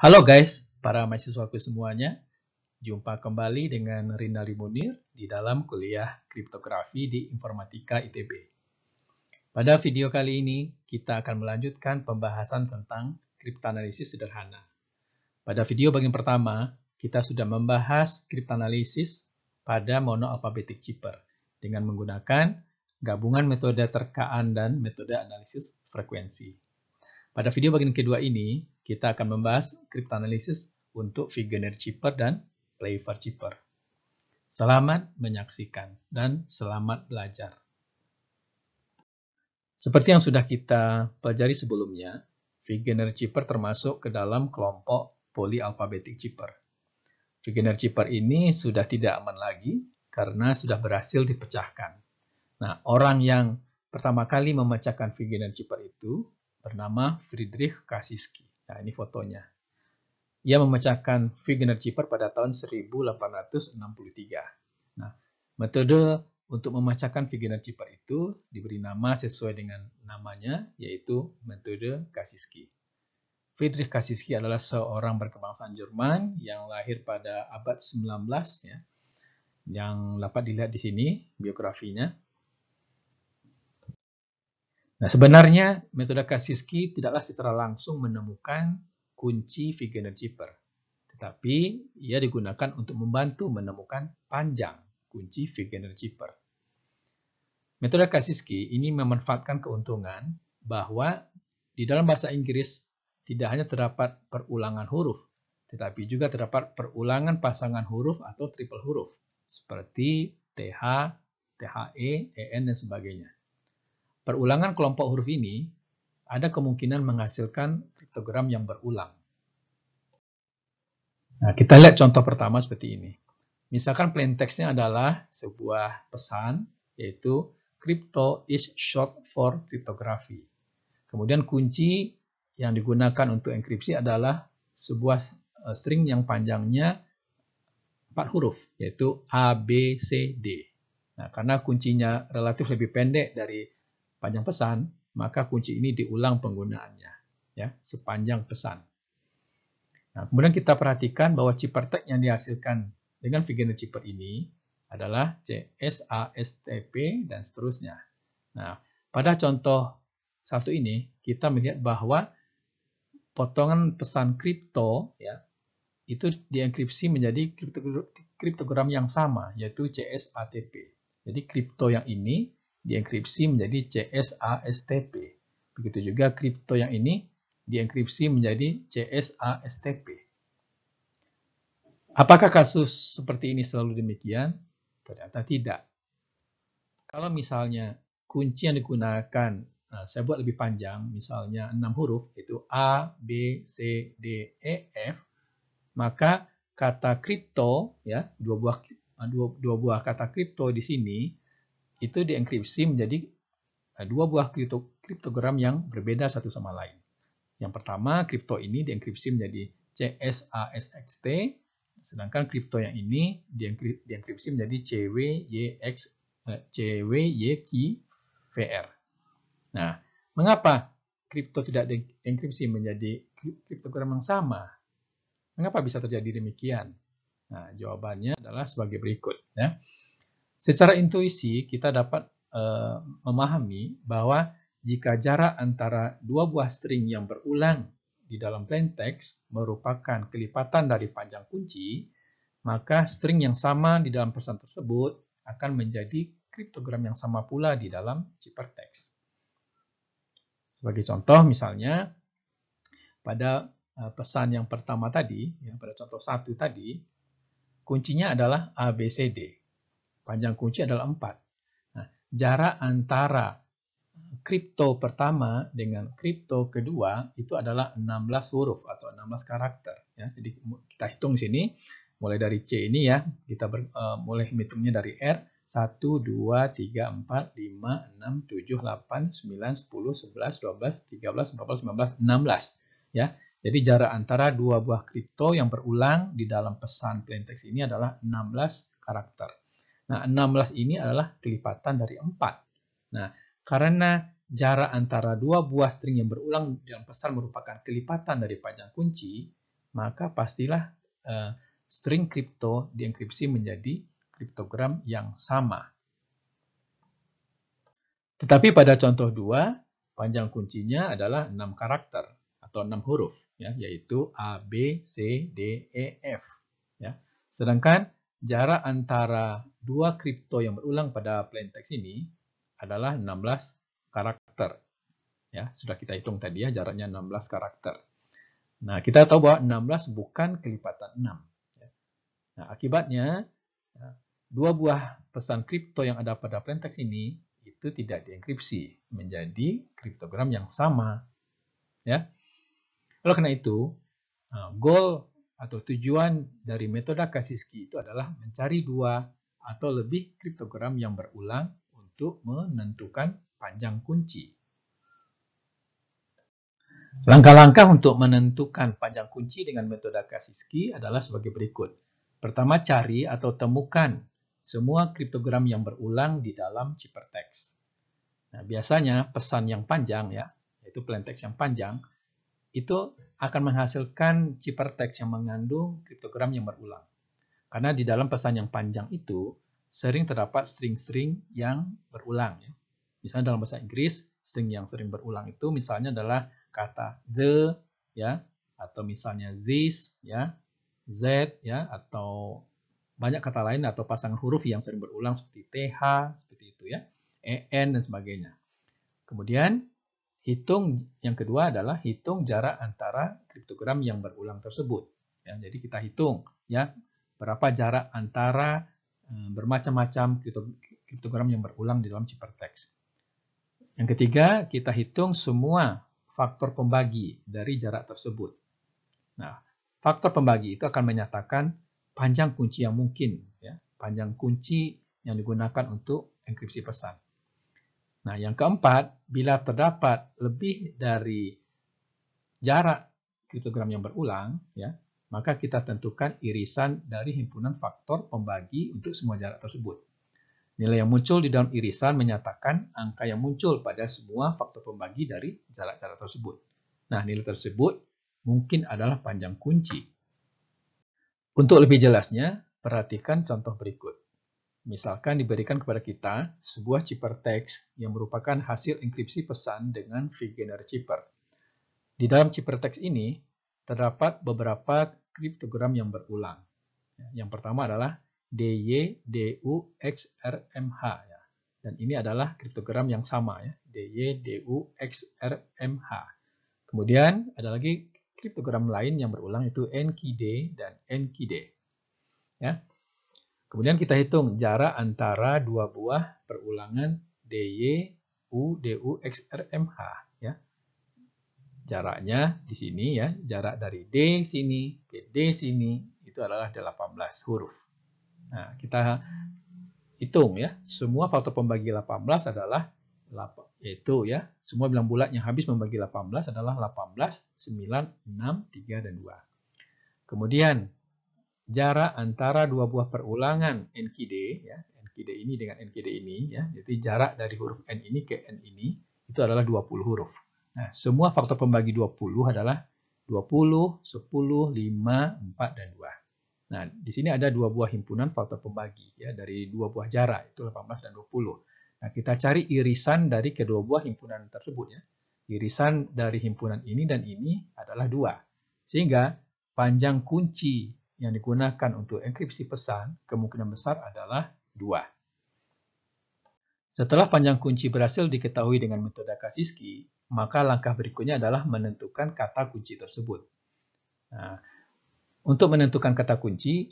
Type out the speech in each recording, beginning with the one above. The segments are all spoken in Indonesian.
Halo guys, para mahasiswaku semuanya. Jumpa kembali dengan Rina Munir di dalam kuliah kriptografi di Informatika ITB. Pada video kali ini, kita akan melanjutkan pembahasan tentang kriptanalisis sederhana. Pada video bagian pertama, kita sudah membahas kriptanalisis pada monoalphabetic chipper dengan menggunakan gabungan metode terkaan dan metode analisis frekuensi. Pada video bagian kedua ini, kita akan membahas kriptanalisis untuk Figener Chipper dan Playfair Chipper. Selamat menyaksikan dan selamat belajar. Seperti yang sudah kita pelajari sebelumnya, Figener Chipper termasuk ke dalam kelompok polyalphabetic Chipper. Figener Chipper ini sudah tidak aman lagi karena sudah berhasil dipecahkan. Nah, orang yang pertama kali memecahkan Figener Chipper itu bernama Friedrich Kasiski. Nah, ini fotonya. Ia memecahkan Wigner Cipher pada tahun 1863. Nah, metode untuk memecahkan Wigner Cipher itu diberi nama sesuai dengan namanya, yaitu metode Kasiski. Friedrich Kasiski adalah seorang berkebangsaan Jerman yang lahir pada abad 19 ya, yang dapat dilihat di sini biografinya. Nah, sebenarnya metode Kasiski tidaklah secara langsung menemukan kunci Figgenor-Chipper, tetapi ia digunakan untuk membantu menemukan panjang kunci Figgenor-Chipper. Metode Kasiski ini memanfaatkan keuntungan bahwa di dalam bahasa Inggris tidak hanya terdapat perulangan huruf, tetapi juga terdapat perulangan pasangan huruf atau triple huruf, seperti TH, THE, EN, dan sebagainya. Perulangan kelompok huruf ini ada kemungkinan menghasilkan kriptogram yang berulang. Nah, kita lihat contoh pertama seperti ini. Misalkan plain text-nya adalah sebuah pesan, yaitu crypto is short for cryptography. Kemudian kunci yang digunakan untuk enkripsi adalah sebuah eh, string yang panjangnya 4 huruf, yaitu A, B, C, D. Nah, karena kuncinya relatif lebih pendek dari panjang pesan, maka kunci ini diulang penggunaannya ya sepanjang pesan. Nah, kemudian kita perhatikan bahwa tag yang dihasilkan dengan Figeno Chipper ini adalah CSASTP dan seterusnya. Nah, pada contoh satu ini kita melihat bahwa potongan pesan kripto ya itu dienkripsi menjadi kriptogram yang sama yaitu CSATP. Jadi kripto yang ini dienkripsi menjadi CSASTP. Begitu juga kripto yang ini dienkripsi menjadi CSASTP. Apakah kasus seperti ini selalu demikian? Ternyata tidak. Kalau misalnya kunci yang digunakan, nah saya buat lebih panjang, misalnya 6 huruf, yaitu A, B, C, D, E, F, maka kata kripto, ya, dua buah, dua, dua buah kata kripto di sini, itu dienkripsi menjadi eh, dua buah kripto, kriptogram yang berbeda satu sama lain. Yang pertama, kripto ini dienkripsi menjadi CSASXT, sedangkan kripto yang ini dienkripsi menjadi CWYX eh, CWYKVR. Nah, mengapa kripto tidak dienkripsi menjadi kriptogram yang sama? Mengapa bisa terjadi demikian? Nah, jawabannya adalah sebagai berikut ya. Secara intuisi kita dapat uh, memahami bahwa jika jarak antara dua buah string yang berulang di dalam plain text merupakan kelipatan dari panjang kunci, maka string yang sama di dalam pesan tersebut akan menjadi kriptogram yang sama pula di dalam ciphertext. Sebagai contoh misalnya, pada eh, pesan yang pertama tadi, ya, pada contoh satu tadi, kuncinya adalah ABCD. Panjang kunci adalah 4. Nah, jarak antara kripto pertama dengan kripto kedua itu adalah 16 huruf atau 16 karakter. Ya. Jadi kita hitung sini, mulai dari C ini ya, kita ber, uh, mulai hitungnya dari R, 1, 2, 3, 4, 5, 6, 7, 8, 9, 10, 11, 12, 13, 14, 15, 16. Ya. Jadi jarak antara dua buah kripto yang berulang di dalam pesan plaintext ini adalah 16 karakter. Nah, 16 ini adalah kelipatan dari 4. Nah, karena jarak antara dua buah string yang berulang dalam besar merupakan kelipatan dari panjang kunci, maka pastilah uh, string kripto dienkripsi menjadi kriptogram yang sama. Tetapi pada contoh 2, panjang kuncinya adalah 6 karakter atau 6 huruf, ya, yaitu A, B, C, D, E, F. Ya. Sedangkan jarak antara dua kripto yang berulang pada plaintext ini adalah 16 karakter. Ya, sudah kita hitung tadi ya jaraknya 16 karakter. Nah, kita tahu bahwa 16 bukan kelipatan 6. Ya. Nah, akibatnya ya, dua buah pesan kripto yang ada pada plaintext ini itu tidak dienkripsi menjadi kriptogram yang sama. Ya. Oleh karena itu, nah, goal atau tujuan dari metode Kasiski itu adalah mencari dua atau lebih kriptogram yang berulang untuk menentukan panjang kunci. Langkah-langkah untuk menentukan panjang kunci dengan metode Kasiski adalah sebagai berikut. Pertama, cari atau temukan semua kriptogram yang berulang di dalam ciphertext. Nah, biasanya pesan yang panjang ya, yaitu plaintext yang panjang, itu akan menghasilkan ciphertext yang mengandung kriptogram yang berulang. Karena di dalam pesan yang panjang itu sering terdapat string-string yang berulang. Ya. Misalnya dalam bahasa Inggris, string yang sering berulang itu misalnya adalah kata the, ya, atau misalnya this, ya, z, ya, atau banyak kata lain atau pasangan huruf yang sering berulang seperti th, seperti itu ya, en dan sebagainya. Kemudian Hitung yang kedua adalah hitung jarak antara kriptogram yang berulang tersebut. Ya, jadi kita hitung ya berapa jarak antara um, bermacam-macam kriptogram yang berulang di dalam ciphertext. Yang ketiga, kita hitung semua faktor pembagi dari jarak tersebut. Nah, faktor pembagi itu akan menyatakan panjang kunci yang mungkin, ya, panjang kunci yang digunakan untuk enkripsi pesan. Nah, yang keempat, bila terdapat lebih dari jarak kriptogram yang berulang, ya, maka kita tentukan irisan dari himpunan faktor pembagi untuk semua jarak tersebut. Nilai yang muncul di dalam irisan menyatakan angka yang muncul pada semua faktor pembagi dari jarak-jarak tersebut. Nah, nilai tersebut mungkin adalah panjang kunci. Untuk lebih jelasnya, perhatikan contoh berikut. Misalkan diberikan kepada kita sebuah chipper text yang merupakan hasil enkripsi pesan dengan Figener chipper. Di dalam chipper text ini terdapat beberapa kriptogram yang berulang. Ya, yang pertama adalah DYDUXRMH ya. Dan ini adalah kriptogram yang sama, ya. Kemudian ada lagi kriptogram lain yang berulang itu NKD dan NKD. Ya. Kemudian kita hitung jarak antara dua buah perulangan DY, U, DU, M, H. Ya. Jaraknya di sini ya, jarak dari D sini ke D sini itu adalah 18 huruf. Nah, kita hitung ya, semua faktor pembagi 18 adalah yaitu ya, semua bilang bulat yang habis membagi 18 adalah 18, 9, 6, 3, dan 2. Kemudian jarak antara dua buah perulangan Nkd ya, Nkd ini dengan Nkd ini ya. Jadi jarak dari huruf N ini ke N ini itu adalah dua puluh huruf. Nah, semua faktor pembagi dua puluh adalah dua puluh, sepuluh, lima, empat dan dua. Nah, di sini ada dua buah himpunan faktor pembagi ya dari dua buah jarak itu delapan belas dan dua puluh. Nah, kita cari irisan dari kedua buah himpunan tersebut ya. Irisan dari himpunan ini dan ini adalah dua. Sehingga panjang kunci yang digunakan untuk enkripsi pesan kemungkinan besar adalah 2. Setelah panjang kunci berhasil diketahui dengan metode Kasiski, maka langkah berikutnya adalah menentukan kata kunci tersebut. Nah, untuk menentukan kata kunci,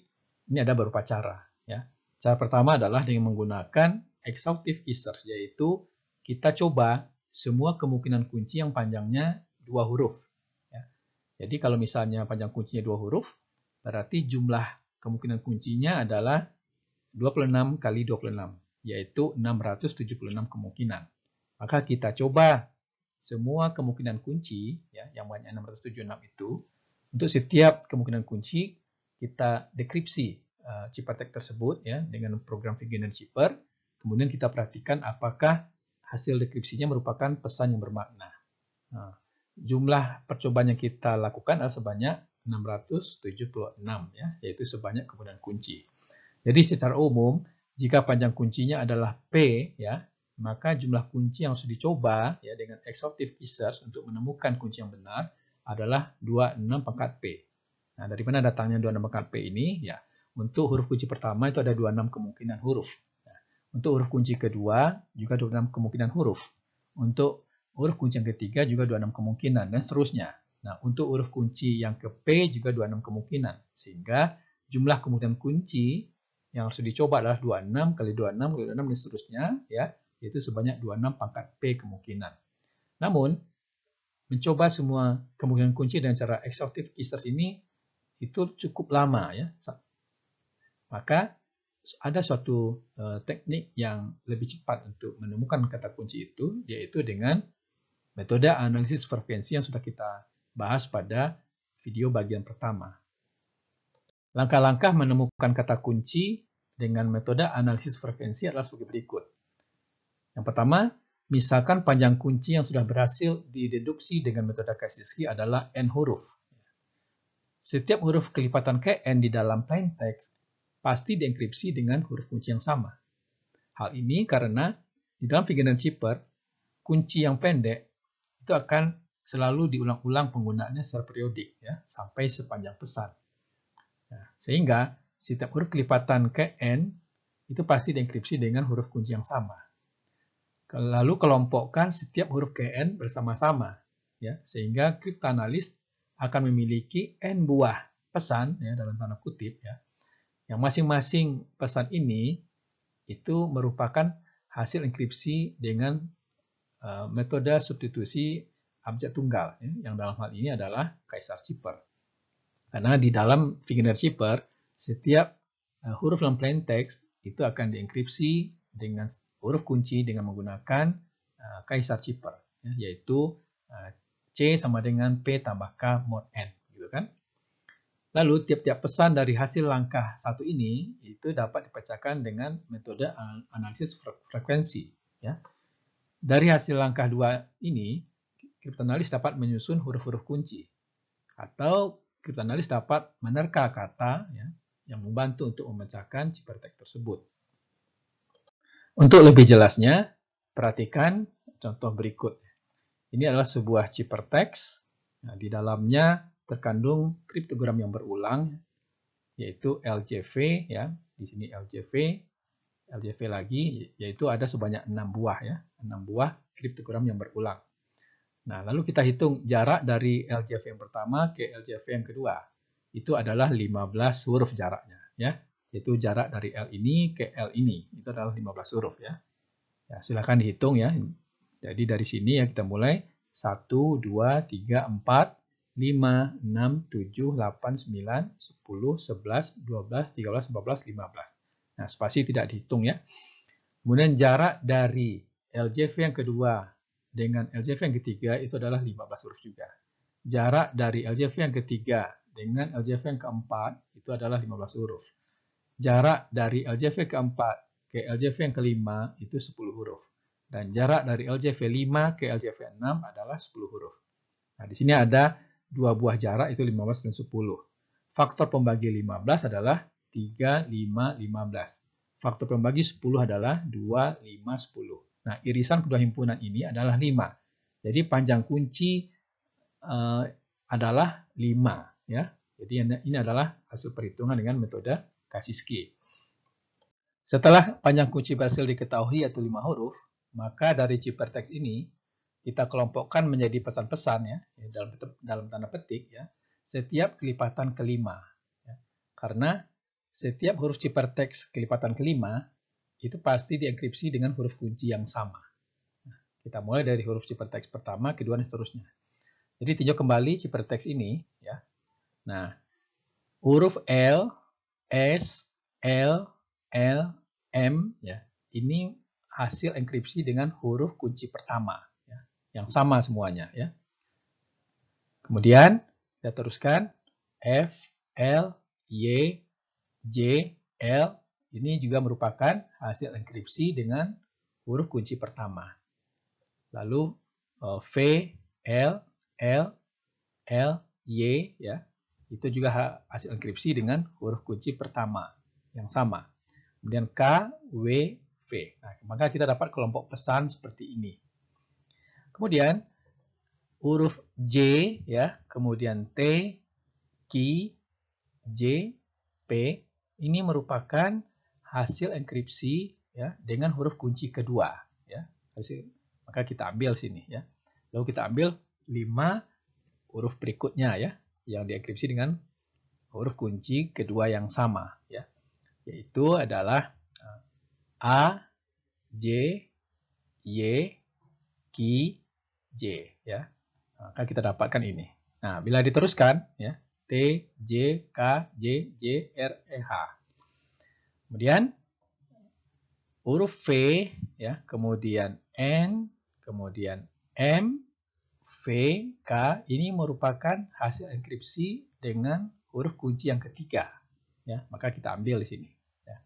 ini ada beberapa cara. Ya. Cara pertama adalah dengan menggunakan exhaustive key yaitu kita coba semua kemungkinan kunci yang panjangnya dua huruf. Ya. Jadi kalau misalnya panjang kuncinya dua huruf, Berarti jumlah kemungkinan kuncinya adalah 26 kali 26, yaitu 676 kemungkinan. Maka kita coba semua kemungkinan kunci, ya, yang banyak 676 itu, untuk setiap kemungkinan kunci, kita dekripsi uh, eh, attack tersebut ya dengan program Figenden Shipper. Kemudian kita perhatikan apakah hasil dekripsinya merupakan pesan yang bermakna. Nah, jumlah percobaan yang kita lakukan adalah sebanyak 676 ya, yaitu sebanyak kemudian kunci. Jadi secara umum jika panjang kuncinya adalah P ya, maka jumlah kunci yang sudah dicoba ya dengan exhaustive key untuk menemukan kunci yang benar adalah 26 pangkat P. Nah, dari mana datangnya 26 pangkat P ini? Ya, untuk huruf kunci pertama itu ada 26 kemungkinan huruf. Nah, untuk huruf kunci kedua juga 26 kemungkinan huruf. Untuk huruf kunci yang ketiga juga 26 kemungkinan dan seterusnya. Nah, untuk huruf kunci yang ke P juga 26 kemungkinan. Sehingga jumlah kemungkinan kunci yang harus dicoba adalah 26 kali 26 kali 26 dan seterusnya. ya Yaitu sebanyak 26 pangkat P kemungkinan. Namun, mencoba semua kemungkinan kunci dengan cara eksotif keysters ini itu cukup lama. ya Maka ada suatu eh, teknik yang lebih cepat untuk menemukan kata kunci itu, yaitu dengan metode analisis frekuensi yang sudah kita bahas pada video bagian pertama. Langkah-langkah menemukan kata kunci dengan metode analisis frekuensi adalah sebagai berikut. Yang pertama, misalkan panjang kunci yang sudah berhasil dideduksi dengan metode Kaczynski adalah n huruf. Setiap huruf kelipatan ke n di dalam plain text pasti dienkripsi dengan huruf kunci yang sama. Hal ini karena di dalam fingernail chipper, kunci yang pendek itu akan selalu diulang-ulang penggunaannya secara periodik ya sampai sepanjang pesan. Nah, sehingga setiap huruf kelipatan ke n itu pasti dienkripsi dengan huruf kunci yang sama. Lalu kelompokkan setiap huruf ke n bersama-sama ya sehingga kriptanalis akan memiliki n buah pesan ya dalam tanda kutip ya. Yang masing-masing pesan ini itu merupakan hasil enkripsi dengan uh, metode substitusi abjad tunggal, ya, yang dalam hal ini adalah Kaisar Ciper. Karena di dalam Wegener Ciper, setiap uh, huruf dalam plain text itu akan dienkripsi dengan huruf kunci dengan menggunakan uh, Kaisar Ciper, ya, yaitu uh, C sama dengan P tambah K mod N, gitu kan. Lalu tiap-tiap pesan dari hasil langkah satu ini itu dapat dipecahkan dengan metode analisis frekuensi. Ya. Dari hasil langkah dua ini Kriptanalis dapat menyusun huruf-huruf kunci. Atau kriptanalis dapat menerka kata ya, yang membantu untuk memecahkan cipertek tersebut. Untuk lebih jelasnya, perhatikan contoh berikut. Ini adalah sebuah ciperteks. Nah, di dalamnya terkandung kriptogram yang berulang, yaitu LJV. Ya. Di sini LJV, LJV lagi, yaitu ada sebanyak 6 buah. ya, 6 buah kriptogram yang berulang. Nah, lalu kita hitung jarak dari LCF yang pertama ke LCF yang kedua. Itu adalah 15 huruf jaraknya, ya. Itu jarak dari L ini ke L ini. Itu adalah 15 huruf, ya. ya silahkan dihitung, ya. Jadi dari sini ya kita mulai. 1, 2, 3, 4, 5, 6, 7, 8, 9, 10, 11, 12, 13, 14, 15, 15. Nah, spasi tidak dihitung ya. Kemudian jarak dari LJV yang kedua dengan LJV yang ketiga itu adalah 15 huruf juga. Jarak dari LJV yang ketiga dengan LJV yang keempat itu adalah 15 huruf. Jarak dari LJV keempat ke LJV yang kelima itu 10 huruf. Dan jarak dari LJV 5 ke LJV 6 adalah 10 huruf. Nah, di sini ada dua buah jarak itu 15 dan 10. Faktor pembagi 15 adalah 3, 5, 15. Faktor pembagi 10 adalah 2, 5, 10. Nah, irisan kedua himpunan ini adalah 5. Jadi panjang kunci uh, adalah 5 ya. Jadi ini adalah hasil perhitungan dengan metode Kasiski. Setelah panjang kunci berhasil diketahui yaitu 5 huruf, maka dari ciperteks ini kita kelompokkan menjadi pesan-pesan ya, ya dalam dalam tanda petik ya setiap kelipatan kelima. Ya. Karena setiap huruf ciperteks kelipatan kelima itu pasti dienkripsi dengan huruf kunci yang sama. Nah, kita mulai dari huruf ciphertext pertama, kedua, dan seterusnya. Jadi tinjau kembali ciphertext ini, ya. Nah, huruf L, S, L, L, M, ya. Ini hasil enkripsi dengan huruf kunci pertama, ya. yang sama semuanya, ya. Kemudian kita teruskan F, L, Y, J, L, ini juga merupakan hasil enkripsi dengan huruf kunci pertama. Lalu eh, V, L, L, L, Y ya. Itu juga hasil enkripsi dengan huruf kunci pertama yang sama. Kemudian K, W, V. Nah, maka kita dapat kelompok pesan seperti ini. Kemudian huruf J ya, kemudian T, Q, J, P ini merupakan hasil enkripsi ya dengan huruf kunci kedua ya. Maka kita ambil sini ya. Lalu kita ambil lima huruf berikutnya ya yang dienkripsi dengan huruf kunci kedua yang sama ya. Yaitu adalah A J Y k J ya. Maka kita dapatkan ini. Nah, bila diteruskan ya T J K J J R E H Kemudian huruf V ya, kemudian N, kemudian M, V, K ini merupakan hasil enkripsi dengan huruf kunci yang ketiga. Ya, maka kita ambil di sini. Ya.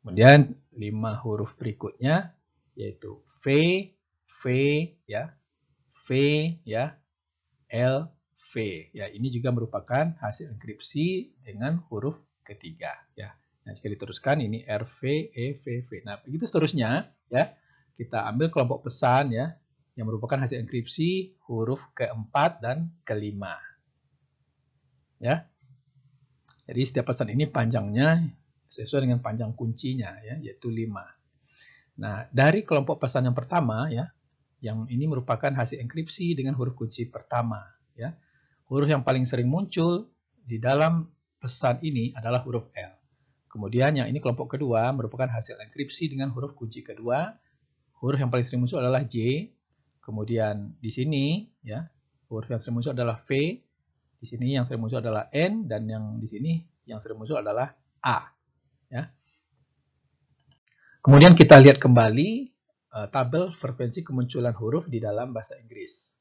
Kemudian lima huruf berikutnya yaitu V, V, ya, V, ya, L, V. Ya, ini juga merupakan hasil enkripsi dengan huruf ketiga ya. Nah, jika diteruskan ini RV, EVV. Nah, begitu seterusnya ya. Kita ambil kelompok pesan ya yang merupakan hasil enkripsi huruf keempat dan kelima. Ya. Jadi setiap pesan ini panjangnya sesuai dengan panjang kuncinya ya, yaitu lima. Nah, dari kelompok pesan yang pertama ya, yang ini merupakan hasil enkripsi dengan huruf kunci pertama ya. Huruf yang paling sering muncul di dalam pesan ini adalah huruf L. Kemudian yang ini kelompok kedua merupakan hasil enkripsi dengan huruf kunci kedua. Huruf yang paling sering muncul adalah J. Kemudian di sini ya, huruf yang sering muncul adalah V. Di sini yang sering muncul adalah N dan yang di sini yang sering muncul adalah A. Ya. Kemudian kita lihat kembali uh, tabel frekuensi kemunculan huruf di dalam bahasa Inggris.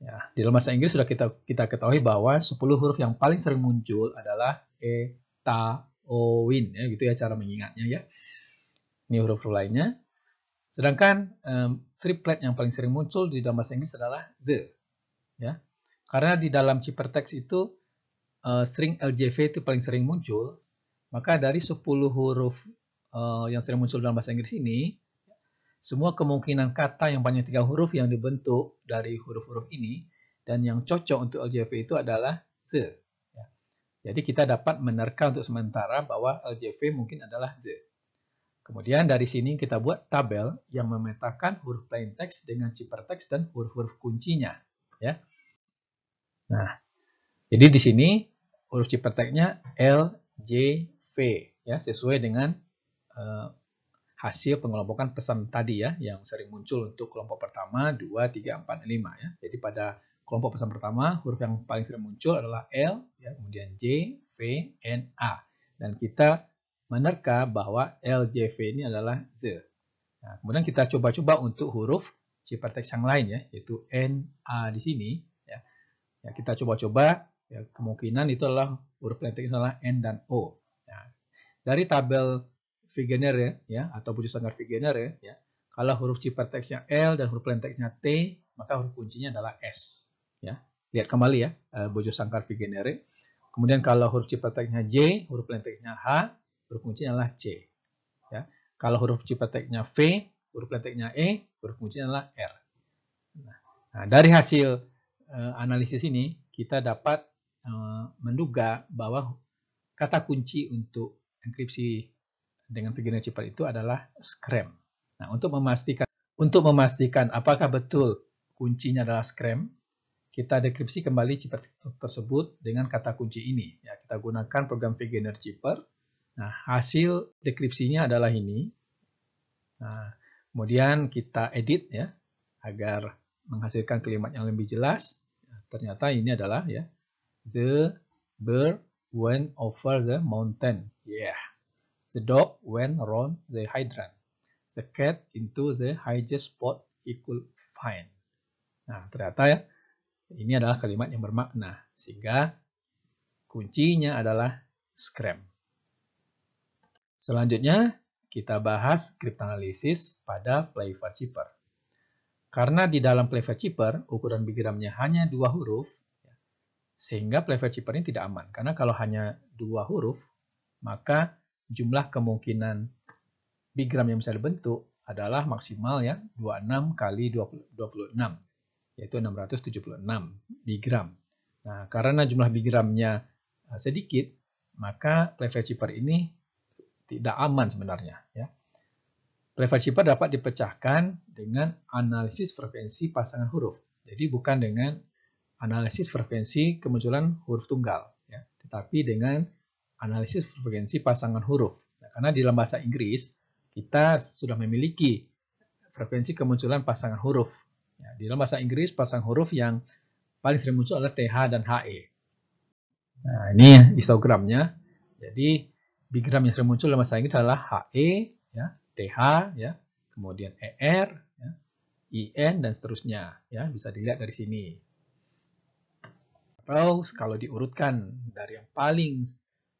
Ya, di dalam bahasa Inggris sudah kita kita ketahui bahwa 10 huruf yang paling sering muncul adalah e, ta, o, win ya gitu ya cara mengingatnya ya. Ini huruf-huruf lainnya. Sedangkan um, triplet yang paling sering muncul di dalam bahasa Inggris adalah the. Ya. Karena di dalam ciphertext itu uh, string LJV itu paling sering muncul, maka dari 10 huruf uh, yang sering muncul dalam bahasa Inggris ini, semua kemungkinan kata yang banyak tiga huruf yang dibentuk dari huruf-huruf ini dan yang cocok untuk LJV itu adalah Z. Ya. Jadi kita dapat menerka untuk sementara bahwa LJV mungkin adalah Z. Kemudian dari sini kita buat tabel yang memetakan huruf plain text dengan cipertext dan huruf-huruf kuncinya. Ya. Nah, jadi di sini huruf ciperteksnya L, J, V ya sesuai dengan uh, hasil pengelompokan pesan tadi ya yang sering muncul untuk kelompok pertama 2, 3, 4, 5 ya. Jadi pada kelompok pesan pertama huruf yang paling sering muncul adalah L, ya, kemudian J, V, N, A. Dan kita menerka bahwa L, J, V ini adalah Z. Nah, kemudian kita coba-coba untuk huruf cipta teks yang lain ya, yaitu N, A di sini. Ya, ya kita coba-coba, ya, kemungkinan itu adalah huruf lain adalah N dan O. Nah, dari tabel Wegener ya, ya atau bujuk sanggar Wegener ya, ya. Kalau huruf ciperteksnya L dan huruf lenteknya T, maka huruf kuncinya adalah S. Ya, lihat kembali ya, eh, bujuk sangkar Wegener. Ya. Kemudian kalau huruf ciperteksnya J, huruf lenteknya H, huruf kuncinya adalah C. Ya. Kalau huruf ciperteksnya V, huruf lenteknya E, huruf kuncinya adalah R. Nah, nah dari hasil uh, analisis ini kita dapat uh, menduga bahwa kata kunci untuk enkripsi dengan pikiran cepat itu adalah scram. Nah, untuk memastikan untuk memastikan apakah betul kuncinya adalah scram, kita dekripsi kembali chipper tersebut dengan kata kunci ini. Ya, kita gunakan program Wegener chipper. Nah, hasil dekripsinya adalah ini. Nah, kemudian kita edit ya agar menghasilkan kalimat yang lebih jelas. Ternyata ini adalah ya the bird went over the mountain. Yeah. The dog went around the hydrant. The cat into the highest spot he could find. Nah, ternyata ya, ini adalah kalimat yang bermakna. Sehingga kuncinya adalah scram. Selanjutnya, kita bahas kriptanalisis pada Playfair chipper. Karena di dalam Playfair chipper, ukuran bigramnya hanya dua huruf, sehingga Playfair chipper ini tidak aman. Karena kalau hanya dua huruf, maka jumlah kemungkinan bigram yang bisa dibentuk adalah maksimal ya 26 kali 26 yaitu 676 bigram. Nah, karena jumlah bigramnya eh, sedikit, maka chipper ini tidak aman sebenarnya ya. chipper dapat dipecahkan dengan analisis frekuensi pasangan huruf. Jadi bukan dengan analisis frekuensi kemunculan huruf tunggal ya, tetapi dengan analisis frekuensi pasangan huruf. Nah, karena di dalam bahasa Inggris, kita sudah memiliki frekuensi kemunculan pasangan huruf. Ya, di dalam bahasa Inggris, pasangan huruf yang paling sering muncul adalah TH dan HE. Nah, ini histogramnya. Jadi, bigram yang sering muncul dalam bahasa Inggris adalah HE, ya, TH, ya, kemudian ER, ya, IN, dan seterusnya. Ya, bisa dilihat dari sini. Atau kalau diurutkan dari yang paling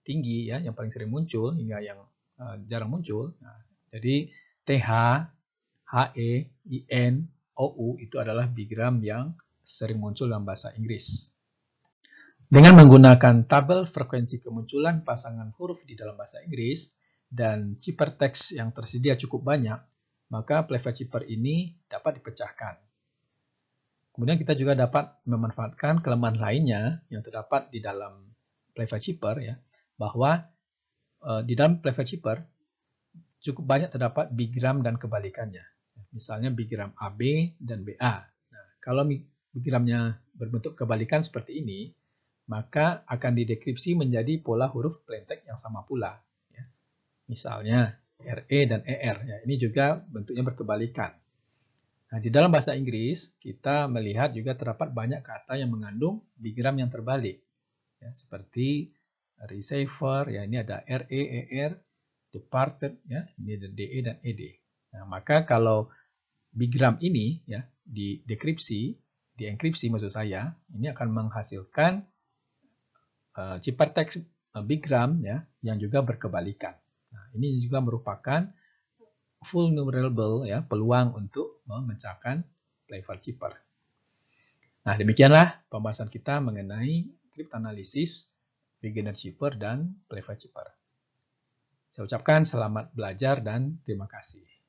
tinggi ya, yang paling sering muncul hingga yang uh, jarang muncul. Nah, jadi TH, HE, IN, OU itu adalah bigram yang sering muncul dalam bahasa Inggris. Dengan menggunakan tabel frekuensi kemunculan pasangan huruf di dalam bahasa Inggris dan chipper text yang tersedia cukup banyak, maka flavor chipper ini dapat dipecahkan. Kemudian kita juga dapat memanfaatkan kelemahan lainnya yang terdapat di dalam flavor chipper ya, bahwa uh, di dalam flavor Shipper cukup banyak terdapat bigram dan kebalikannya. Misalnya bigram AB dan BA. Nah, kalau bigramnya berbentuk kebalikan seperti ini, maka akan didekripsi menjadi pola huruf plaintext yang sama pula. Ya. Misalnya RE dan ER. Ya, ini juga bentuknya berkebalikan. Nah, di dalam bahasa Inggris, kita melihat juga terdapat banyak kata yang mengandung bigram yang terbalik. Ya, seperti receiver, ya ini ada RE, ER, departed, ya ini ada DE dan ED. Nah, maka kalau bigram ini ya di dekripsi, di enkripsi, maksud saya, ini akan menghasilkan uh, eh, ciphertext eh, bigram ya yang juga berkebalikan. Nah, ini juga merupakan full numerable ya peluang untuk memecahkan flavor chipper. Nah, demikianlah pembahasan kita mengenai kriptanalisis beginner shipper dan private shipper. Saya ucapkan selamat belajar dan terima kasih.